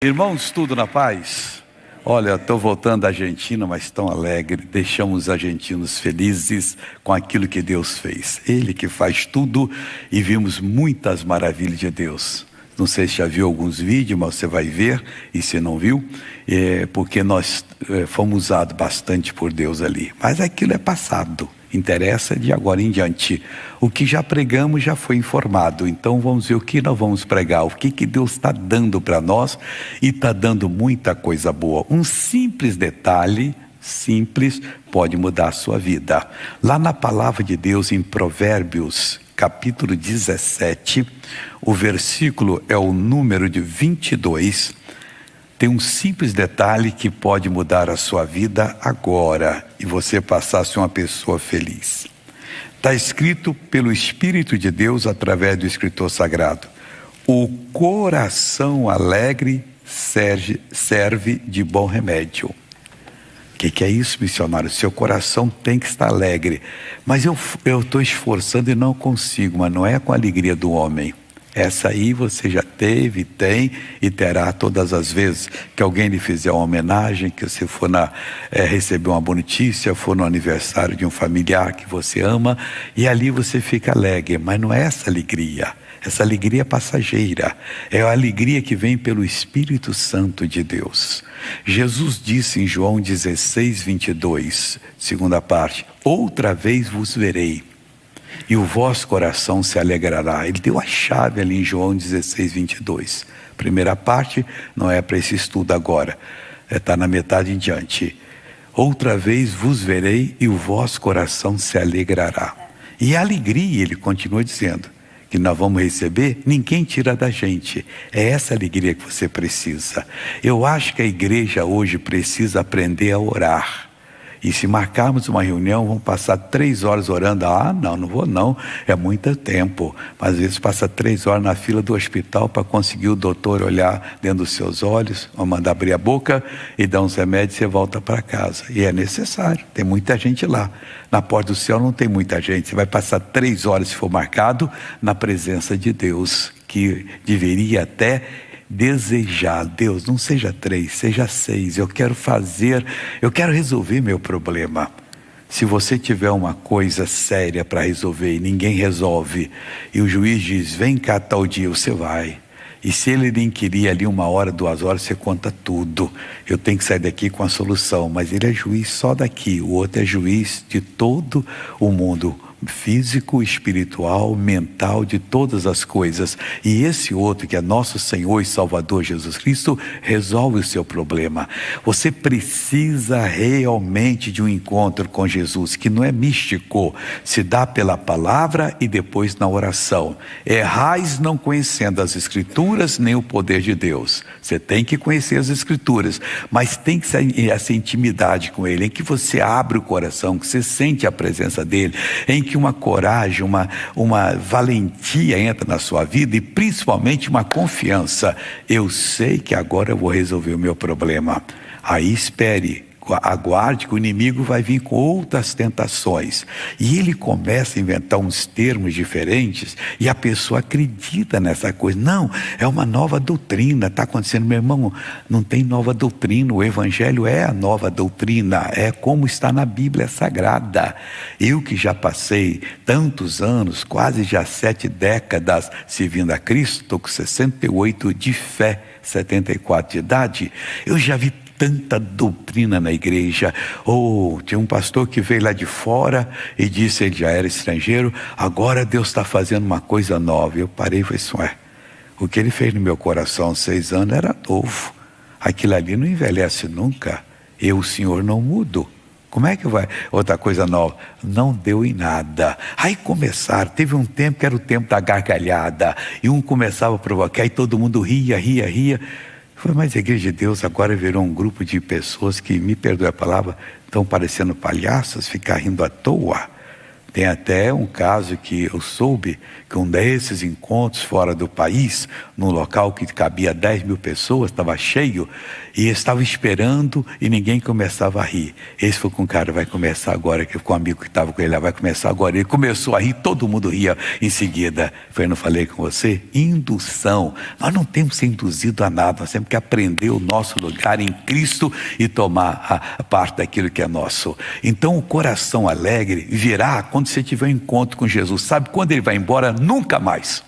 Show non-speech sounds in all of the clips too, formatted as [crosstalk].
Irmãos, tudo na paz? Olha, estou voltando da Argentina, mas tão alegre. Deixamos os argentinos felizes com aquilo que Deus fez. Ele que faz tudo e vimos muitas maravilhas de Deus. Não sei se já viu alguns vídeos, mas você vai ver, e se não viu, é porque nós é, fomos usados bastante por Deus ali. Mas aquilo é passado. Interessa de agora em diante. O que já pregamos já foi informado, então vamos ver o que nós vamos pregar, o que, que Deus está dando para nós e está dando muita coisa boa. Um simples detalhe, simples, pode mudar a sua vida. Lá na palavra de Deus, em Provérbios, capítulo 17, o versículo é o número de 22 tem um simples detalhe que pode mudar a sua vida agora e você passar a ser uma pessoa feliz. Está escrito pelo Espírito de Deus através do escritor sagrado. O coração alegre serve, serve de bom remédio. O que, que, é isso, missionário? Seu coração tem que estar alegre. Mas eu estou esforçando e não consigo, mas não é com a alegria do homem essa aí você já teve, tem e terá todas as vezes que alguém lhe fizer uma homenagem, que você for na, é, receber uma boa notícia, for no aniversário de um familiar que você ama, e ali você fica alegre, mas não é essa alegria. Essa alegria é passageira é a alegria que vem pelo Espírito Santo de Deus. Jesus disse em João 16, 22, segunda parte: Outra vez vos verei e o vosso coração se alegrará. Ele deu a chave ali em João 16, 22. Primeira parte não é para esse estudo agora, está é, tá na metade em diante. Outra vez vos verei e o vosso coração se alegrará. E a alegria, ele continua dizendo, que nós vamos receber, ninguém tira da gente. É essa alegria que você precisa. Eu acho que a igreja hoje precisa aprender a orar. E se marcarmos uma reunião, vamos passar três horas orando. Ah, não, não vou não, é muito tempo. Mas às vezes passa três horas na fila do hospital para conseguir o doutor olhar dentro dos seus olhos, ou mandar abrir a boca e dar uns remédios e você volta para casa. E é necessário, tem muita gente lá. Na porta do céu não tem muita gente. Você vai passar três horas, se for marcado, na presença de Deus, que deveria até desejar, Deus, não seja três, seja seis, eu quero fazer, eu quero resolver meu problema. Se você tiver uma coisa séria para resolver e ninguém resolve, e o juiz diz, vem cá tal dia, você vai. E se ele nem queria ali uma hora, duas horas, você conta tudo. Eu tenho que sair daqui com a solução. Mas ele é juiz só daqui, o outro é juiz de todo o mundo físico, espiritual, mental, de todas as coisas. E esse outro, que é nosso Senhor e Salvador Jesus Cristo, resolve o seu problema. Você precisa realmente de um encontro com Jesus, que não é místico, se dá pela palavra e depois na oração. Errais não conhecendo as Escrituras nem o poder de Deus. Você tem que conhecer as Escrituras, mas tem que ser essa intimidade com Ele, em que você abre o coração, que você sente a presença dele, em que uma coragem, uma, uma valentia entra na sua vida e principalmente uma confiança. Eu sei que agora eu vou resolver o meu problema. Aí espere aguarde que o inimigo vai vir com outras tentações. E ele começa a inventar uns termos diferentes e a pessoa acredita nessa coisa. Não, é uma nova doutrina, está acontecendo. Meu irmão, não tem nova doutrina, o evangelho é a nova doutrina, é como está na Bíblia Sagrada. Eu que já passei tantos anos, quase já sete décadas servindo a Cristo, estou com 68 de fé, 74 de idade, eu já vi tanta doutrina na igreja. Ou oh, tinha um pastor que veio lá de fora e disse, ele já era estrangeiro, agora Deus está fazendo uma coisa nova. Eu parei e falei assim, ué, o que ele fez no meu coração há seis anos era novo. Aquilo ali não envelhece nunca. Eu, o Senhor, não mudo. Como é que vai? Outra coisa nova, não deu em nada. Aí começaram, teve um tempo que era o tempo da gargalhada, e um começava a provocar, e todo mundo ria, ria, ria. Foi mais a Igreja de Deus agora virou um grupo de pessoas que, me perdoe a palavra, estão parecendo palhaços, ficar rindo à toa. Tem até um caso que eu soube que um desses encontros fora do país, num local que cabia 10 mil pessoas, estava cheio, e estava esperando e ninguém começava a rir. Esse foi com um cara, vai começar agora, que com um amigo que estava com ele lá, vai começar agora. Ele começou a rir, todo mundo ria em seguida. Foi, não falei com você? Indução. Nós não temos que ser induzido a nada, nós temos que aprender o nosso lugar em Cristo e tomar a parte daquilo que é nosso. Então o coração alegre virá quando quando você tiver um encontro com Jesus. Sabe quando ele vai embora? Nunca mais.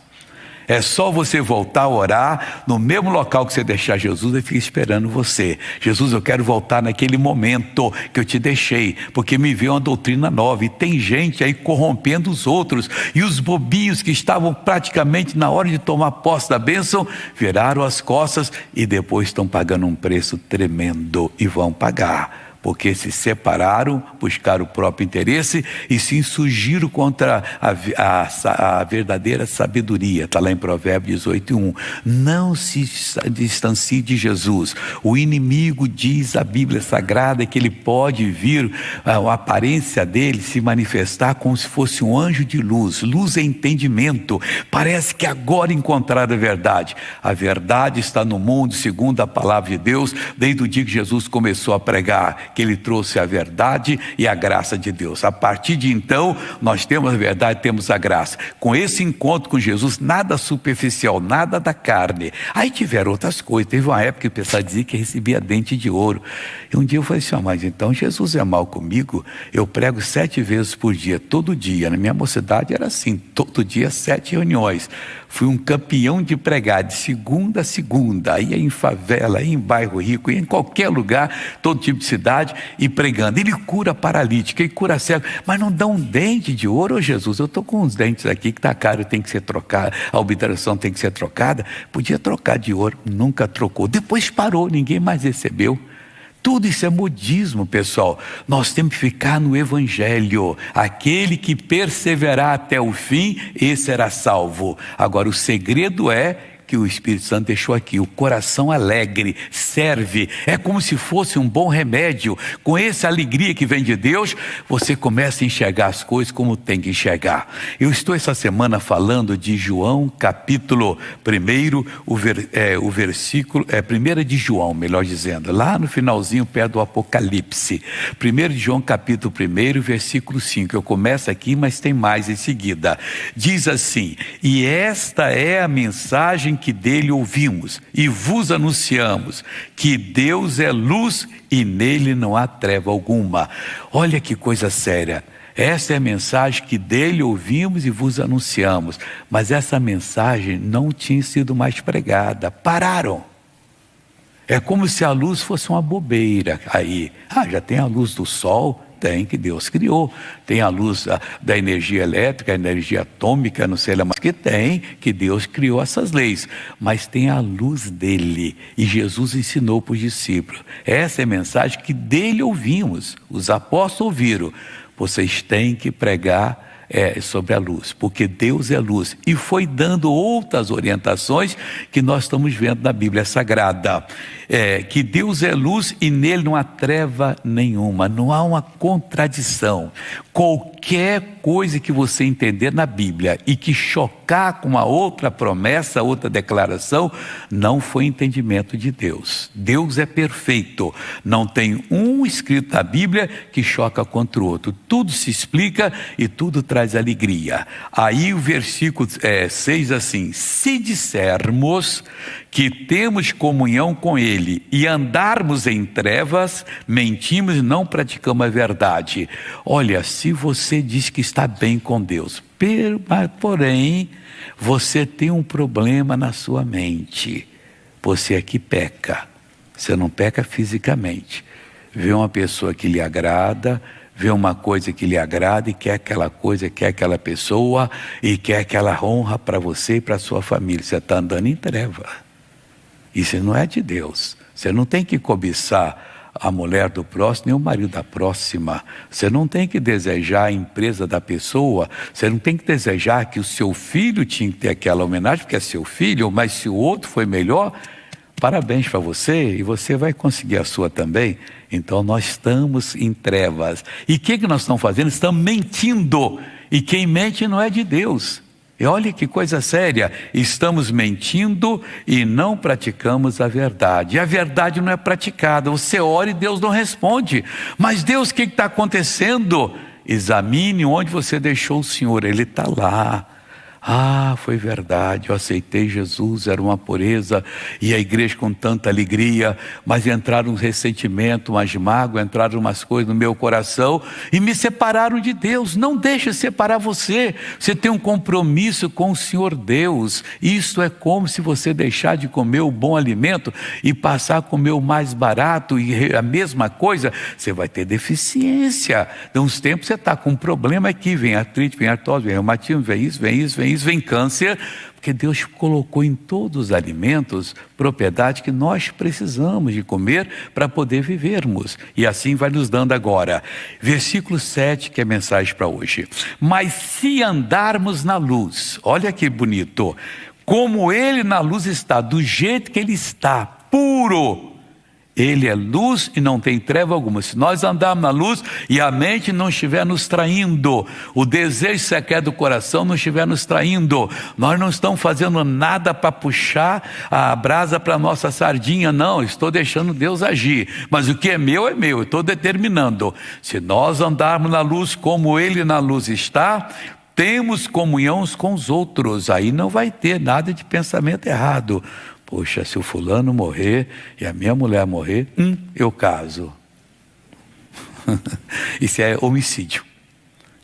É só você voltar a orar no mesmo local que você deixar Jesus, e fica esperando você. Jesus, eu quero voltar naquele momento que eu te deixei, porque me veio uma doutrina nova e tem gente aí corrompendo os outros. E os bobinhos que estavam praticamente na hora de tomar posse da bênção viraram as costas e depois estão pagando um preço tremendo e vão pagar porque se separaram, buscaram o próprio interesse e se insurgiram contra a, a, a verdadeira sabedoria. Está lá em Provérbios 18, 1. Não se distancie de Jesus. O inimigo diz a Bíblia Sagrada que ele pode vir, a, a aparência dele se manifestar como se fosse um anjo de luz. Luz é entendimento. Parece que agora encontraram a verdade. A verdade está no mundo, segundo a palavra de Deus, desde o dia que Jesus começou a pregar que ele trouxe a verdade e a graça de Deus. A partir de então, nós temos a verdade, temos a graça. Com esse encontro com Jesus, nada superficial, nada da carne. Aí tiveram outras coisas. Teve uma época que o pessoal dizia que recebia dente de ouro. E um dia eu falei assim, ah, mas então Jesus é mal comigo? Eu prego sete vezes por dia, todo dia. Na minha mocidade era assim, todo dia sete reuniões. Fui um campeão de pregar de segunda a segunda, ia em favela, ia em bairro rico, ia em qualquer lugar, todo tipo de cidade cidade e pregando. Ele cura paralítico, ele cura cego, mas não dá um dente de ouro, oh, Jesus, eu estou com uns dentes aqui que está caro, tem que ser trocado, a obturação tem que ser trocada. Podia trocar de ouro, nunca trocou. Depois parou, ninguém mais recebeu. Tudo isso é modismo, pessoal. Nós temos que ficar no Evangelho. Aquele que perseverar até o fim, esse será salvo. Agora, o segredo é que o Espírito Santo deixou aqui, o coração alegre, serve, é como se fosse um bom remédio. Com essa alegria que vem de Deus, você começa a enxergar as coisas como tem que enxergar. Eu estou essa semana falando de João, capítulo 1, o, ver, é, o versículo, é 1 de João, melhor dizendo, lá no finalzinho, perto do Apocalipse. 1 de João, capítulo 1, versículo 5. Eu começo aqui, mas tem mais em seguida. Diz assim: E esta é a mensagem que dele ouvimos e vos anunciamos que Deus é luz e nele não há treva alguma. Olha que coisa séria. Essa é a mensagem que dele ouvimos e vos anunciamos. Mas essa mensagem não tinha sido mais pregada. Pararam. É como se a luz fosse uma bobeira aí. Ah, já tem a luz do sol, tem, que Deus criou. Tem a luz da, da energia elétrica, a energia atômica, não sei lá mas que tem, que Deus criou essas leis. Mas tem a luz dele. E Jesus ensinou para os discípulos. Essa é a mensagem que dele ouvimos. Os apóstolos ouviram. Vocês têm que pregar é, sobre a luz, porque Deus é luz. E foi dando outras orientações que nós estamos vendo na Bíblia Sagrada. É, que Deus é luz e nele não há treva nenhuma, não há uma contradição. Qualquer coisa que você entender na Bíblia e que chocar com a outra promessa, outra declaração, não foi entendimento de Deus. Deus é perfeito, não tem um escrito na Bíblia que choca contra o outro. Tudo se explica e tudo traz traz alegria. Aí o versículo é, 6 assim: Se dissermos que temos comunhão com Ele e andarmos em trevas, mentimos e não praticamos a verdade. Olha, se você diz que está bem com Deus, porém, você tem um problema na sua mente. Você é que peca. Você não peca fisicamente. Vê uma pessoa que lhe agrada vê uma coisa que lhe agrada e quer aquela coisa, quer aquela pessoa e quer aquela honra para você e para sua família. Você está andando em treva. Isso não é de Deus. Você não tem que cobiçar a mulher do próximo nem o marido da próxima. Você não tem que desejar a empresa da pessoa. Você não tem que desejar que o seu filho tinha que ter aquela homenagem, porque é seu filho, mas se o outro foi melhor, parabéns para você e você vai conseguir a sua também. Então nós estamos em trevas. E o que, que nós estamos fazendo? Estamos mentindo. E quem mente não é de Deus. E olha que coisa séria, estamos mentindo e não praticamos a verdade. E a verdade não é praticada. Você ora e Deus não responde. Mas Deus, o que está acontecendo? Examine onde você deixou o Senhor, Ele está lá. Ah, foi verdade, eu aceitei Jesus, era uma pureza, e a igreja com tanta alegria, mas entraram um ressentimento, umas mágoas, entraram umas coisas no meu coração e me separaram de Deus. Não deixe separar você. Você tem um compromisso com o Senhor Deus. Isso é como se você deixar de comer o bom alimento e passar a comer o mais barato e a mesma coisa, você vai ter deficiência. De uns tempos você está com um problema aqui, é vem artrite, vem artrose, vem reumatismo, vem isso, vem isso, vem raiz, vem câncer, porque Deus colocou em todos os alimentos propriedade que nós precisamos de comer para poder vivermos. E assim vai nos dando agora. Versículo 7, que é a mensagem para hoje. Mas se andarmos na luz, olha que bonito, como ele na luz está, do jeito que ele está, puro, ele é luz e não tem treva alguma. Se nós andarmos na luz e a mente não estiver nos traindo, o desejo sequer do coração não estiver nos traindo, nós não estamos fazendo nada para puxar a brasa para nossa sardinha, não. Estou deixando Deus agir. Mas o que é meu é meu, estou determinando. Se nós andarmos na luz como Ele na luz está, temos comunhão com os outros, aí não vai ter nada de pensamento errado. Poxa, se o fulano morrer e a minha mulher morrer, hum, eu caso. [laughs] Isso é homicídio.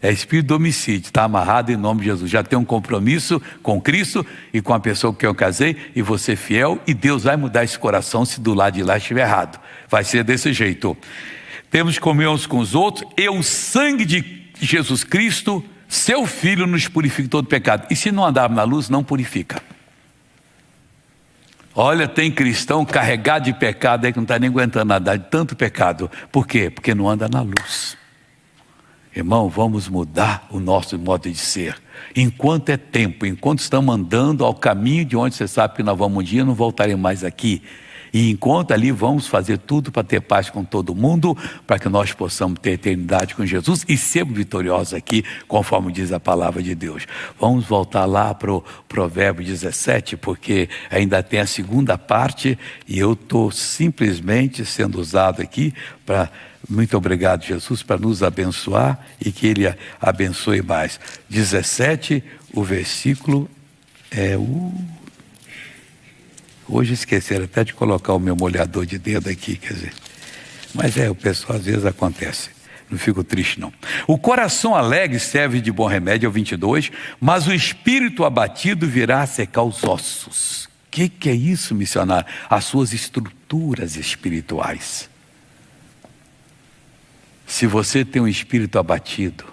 É espírito de homicídio, está amarrado em nome de Jesus. Já tem um compromisso com Cristo e com a pessoa com quem eu casei, e você é fiel, e Deus vai mudar esse coração se do lado de lá estiver errado. Vai ser desse jeito. Temos que comer uns com os outros, e o sangue de Jesus Cristo, seu Filho, nos purifica todo pecado. E se não andarmos na luz, não purifica. Olha, tem cristão carregado de pecado aí que não está nem aguentando nada, de tanto pecado. Por quê? Porque não anda na luz. Irmão, vamos mudar o nosso modo de ser. Enquanto é tempo, enquanto estamos andando ao caminho de onde você sabe que nós vamos um dia, não voltarem mais aqui. E enquanto ali, vamos fazer tudo para ter paz com todo mundo, para que nós possamos ter eternidade com Jesus e sermos vitoriosos aqui, conforme diz a palavra de Deus. Vamos voltar lá para o Provérbio 17, porque ainda tem a segunda parte e eu estou simplesmente sendo usado aqui para. Muito obrigado, Jesus, para nos abençoar e que Ele abençoe mais. 17, o versículo é o. Hoje esqueceram até de colocar o meu molhador de dedo aqui, quer dizer. Mas é, o pessoal às vezes acontece. Não fico triste, não. O coração alegre serve de bom remédio, é o 22, mas o espírito abatido virá secar os ossos. O que, que é isso, missionário? As suas estruturas espirituais. Se você tem um espírito abatido,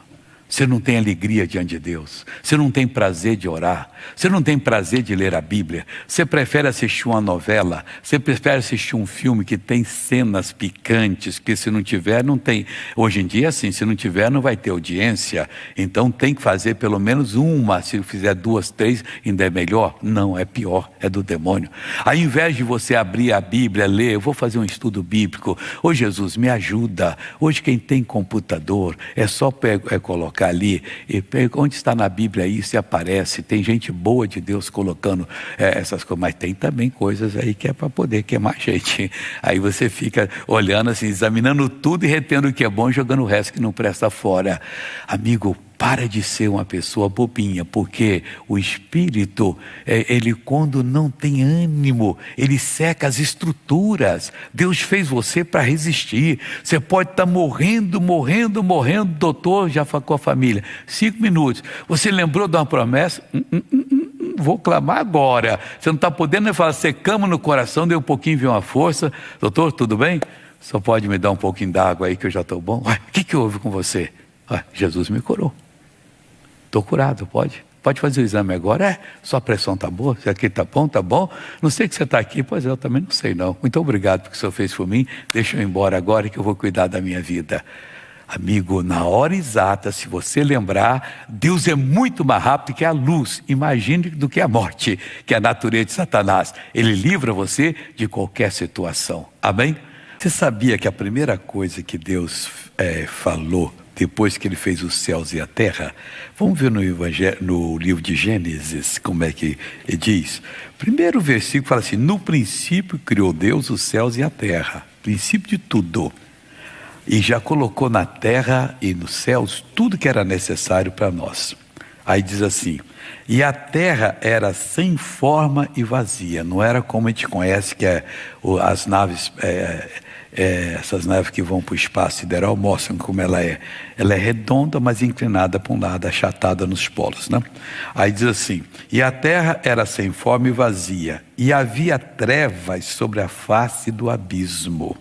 você não tem alegria diante de Deus. Você não tem prazer de orar. Você não tem prazer de ler a Bíblia. Você prefere assistir uma novela. Você prefere assistir um filme que tem cenas picantes, que se não tiver, não tem. Hoje em dia, assim, se não tiver, não vai ter audiência. Então tem que fazer pelo menos uma. Se fizer duas, três, ainda é melhor. Não, é pior. É do demônio. Ao invés de você abrir a Bíblia, ler, eu vou fazer um estudo bíblico. Ô Jesus, me ajuda. Hoje quem tem computador é só é colocar ali, e onde está na Bíblia isso e aparece. Tem gente boa de Deus colocando é, essas coisas, mas tem também coisas aí que é para poder queimar gente. [laughs] Aí você fica olhando assim, examinando tudo e retendo o que é bom, jogando o resto que não presta fora. Amigo, para de ser uma pessoa bobinha, porque o espírito, é, ele quando não tem ânimo, ele seca as estruturas. Deus fez você para resistir. Você pode estar tá morrendo, morrendo, morrendo, doutor, já com a família. Cinco minutos. Você lembrou de uma promessa? Hum, hum, hum, hum, hum vou clamar agora. Você não está podendo nem falar, você cama no coração, deu um pouquinho, viu uma força. Doutor, tudo bem? Só pode me dar um pouquinho d'água aí que eu já estou bom? O que, que houve com você? Ah, Jesus me curou. Estou curado, pode? Pode fazer o exame agora? É, sua pressão está boa, se aqui está bom, está bom. Não sei que você está aqui, pois eu também não sei não. Muito obrigado porque o senhor fez por mim. Deixa eu ir embora agora que eu vou cuidar da minha vida. Amigo, na hora exata, se você lembrar, Deus é muito mais rápido que a luz, imagine do que a morte, que é a natureza de Satanás. Ele livra você de qualquer situação. Amém? Você sabia que a primeira coisa que Deus é, falou depois que ele fez os céus e a terra. Vamos ver no, Evangelho, no livro de Gênesis como é que diz. Primeiro versículo fala assim: No princípio criou Deus os céus e a terra, princípio de tudo. E já colocou na terra e nos céus tudo que era necessário para nós. Aí diz assim: e a terra era sem forma e vazia, não era como a gente conhece, que é as naves é, é, essas naves que vão para o espaço sideral mostram como ela é. Ela é redonda, mas inclinada para um lado, achatada nos polos. Né? Aí diz assim: E a terra era sem forma e vazia, e havia trevas sobre a face do abismo.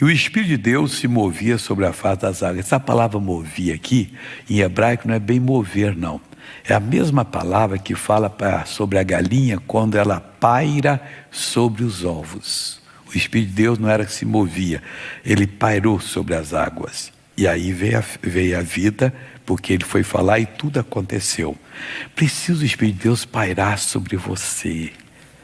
E o Espírito de Deus se movia sobre a face das águas. Essa palavra movia aqui, em hebraico, não é bem mover, não. É a mesma palavra que fala sobre a galinha quando ela paira sobre os ovos. O Espírito de Deus não era que se movia, ele pairou sobre as águas. E aí veio a, veio a vida, porque ele foi falar e tudo aconteceu. Precisa o Espírito de Deus pairar sobre você.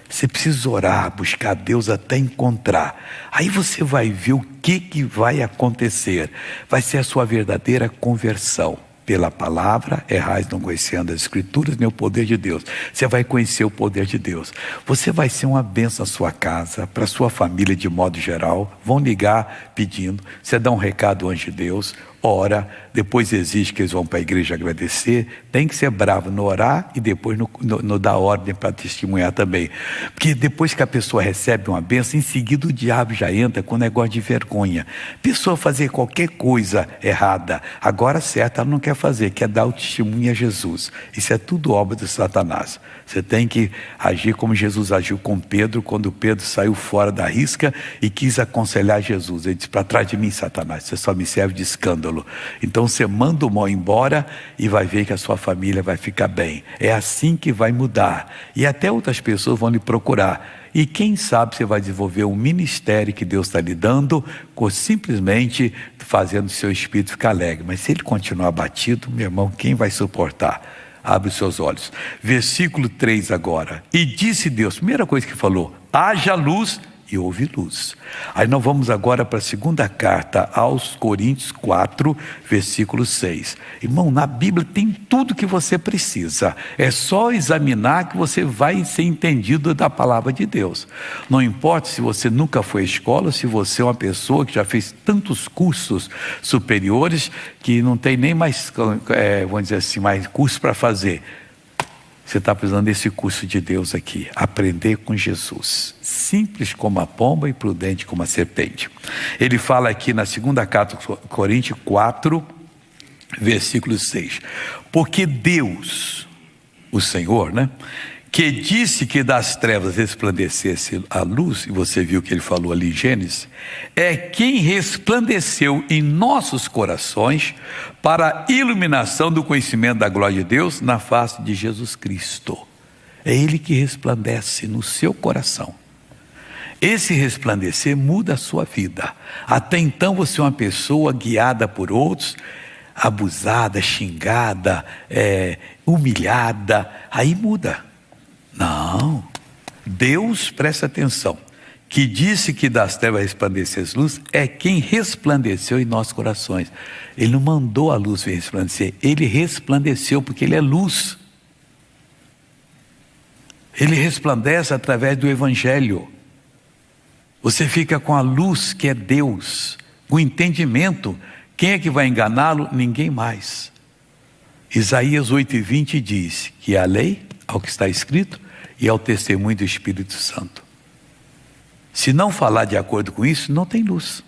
Você precisa orar, buscar Deus até encontrar. Aí você vai ver o que, que vai acontecer. Vai ser a sua verdadeira conversão. Pela palavra errais não conhecendo as escrituras nem o poder de Deus. Você vai conhecer o poder de Deus. Você vai ser uma benção à sua casa, para sua família de modo geral. Vão ligar pedindo. Você dá um recado ao anjo de Deus ora, depois exige que eles vão para a igreja agradecer, tem que ser bravo no orar e depois no, no, no dar ordem para testemunhar também. Porque depois que a pessoa recebe uma benção, em seguida o diabo já entra com um negócio de vergonha. Pessoa fazer qualquer coisa errada, agora certa ela não quer fazer, quer dar o testemunho a Jesus. Isso é tudo obra de Satanás. Você tem que agir como Jesus agiu com Pedro, quando Pedro saiu fora da risca e quis aconselhar Jesus. Ele disse: Para trás de mim, Satanás, você só me serve de escândalo. Então você manda o mal embora e vai ver que a sua família vai ficar bem. É assim que vai mudar. E até outras pessoas vão lhe procurar. E quem sabe você vai desenvolver um ministério que Deus está lhe dando, simplesmente fazendo seu espírito ficar alegre. Mas se ele continuar abatido, meu irmão, quem vai suportar? Abre os seus olhos. Versículo 3 agora. E disse Deus, primeira coisa que falou: haja luz e houve luz. Aí nós vamos agora para a segunda carta aos Coríntios 4, versículo 6. Irmão, na Bíblia tem tudo que você precisa. É só examinar que você vai ser entendido da palavra de Deus. Não importa se você nunca foi à escola, se você é uma pessoa que já fez tantos cursos superiores que não tem nem mais, é, vamos dizer assim, mais curso para fazer. Você está precisando desse curso de Deus aqui. Aprender com Jesus. Simples como a pomba e prudente como a serpente. Ele fala aqui na segunda carta Coríntios 4, versículo 6. Porque Deus, o Senhor, né? que disse que das trevas resplandecesse a luz, e você viu que ele falou ali em Gênesis, é quem resplandeceu em nossos corações para a iluminação do conhecimento da glória de Deus na face de Jesus Cristo. É Ele que resplandece no seu coração. Esse resplandecer muda a sua vida. Até então você é uma pessoa guiada por outros, abusada, xingada, é, humilhada. Aí muda não. Deus, presta atenção, que disse que das trevas resplandecesse luz, é quem resplandeceu em nossos corações. Ele não mandou a luz vir resplandecer, ele resplandeceu, porque ele é luz. Ele resplandece através do Evangelho. Você fica com a luz que é Deus, com o entendimento. Quem é que vai enganá-lo? Ninguém mais. Isaías 8,20 diz que é a lei, ao que está escrito, e ao é testemunho do Espírito Santo. Se não falar de acordo com isso, não tem luz.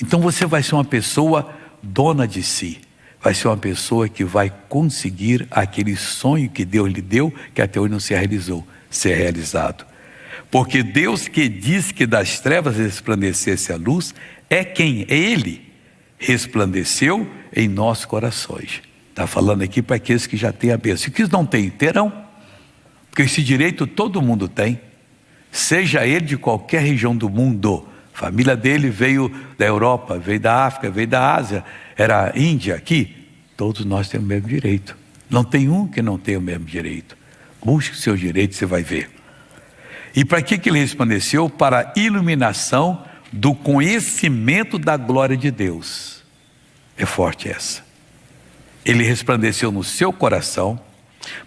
Então você vai ser uma pessoa dona de si, vai ser uma pessoa que vai conseguir aquele sonho que Deus lhe deu, que até hoje não se realizou, ser realizado. Porque Deus que diz que das trevas resplandecesse a luz, é quem? É Ele resplandeceu em nossos corações. Está falando aqui para aqueles que já têm a bênção. E que não têm, terão. Porque esse direito todo mundo tem, seja ele de qualquer região do mundo. A família dele veio da Europa, veio da África, veio da Ásia, era Índia aqui. Todos nós temos o mesmo direito. Não tem um que não tenha o mesmo direito. Busque seus direitos, você vai ver. E para que, que ele resplandeceu? Para a iluminação do conhecimento da glória de Deus. É forte essa. Ele resplandeceu no seu coração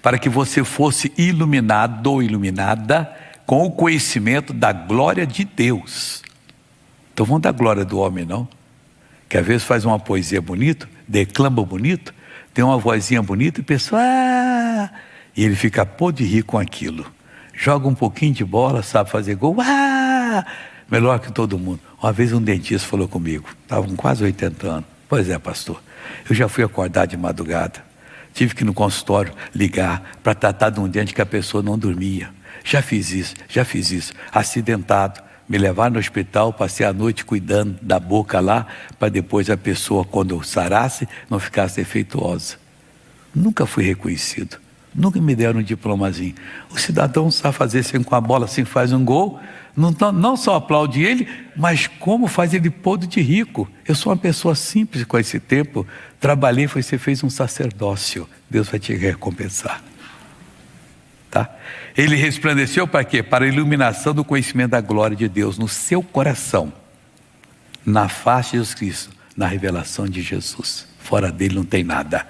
para que você fosse iluminado ou iluminada com o conhecimento da glória de Deus. Então vamos da glória do homem, não? Que às vezes faz uma poesia bonita, declama bonito, tem uma vozinha bonita e pensa, Ah! E ele fica pô de rir com aquilo. Joga um pouquinho de bola, sabe fazer gol. Ah! Melhor que todo mundo. Uma vez um dentista falou comigo, estava com quase 80 anos. Pois é, pastor, eu já fui acordar de madrugada. Tive que ir no consultório ligar para tratar de um dente que a pessoa não dormia. Já fiz isso, já fiz isso. Acidentado, me levar no hospital, passei a noite cuidando da boca lá, para depois a pessoa, quando sarasse, não ficasse defeituosa. Nunca fui reconhecido. Nunca me deram um diplomazinho. O cidadão sabe fazer assim com a bola, assim faz um gol. Não, tá, não só aplaude ele, mas como faz ele podre de rico. Eu sou uma pessoa simples com esse tempo. Trabalhei, foi, você fez um sacerdócio. Deus vai te recompensar. Tá? Ele resplandeceu para quê? Para a iluminação do conhecimento da glória de Deus no seu coração, na face de Jesus Cristo, na revelação de Jesus. Fora dele não tem nada.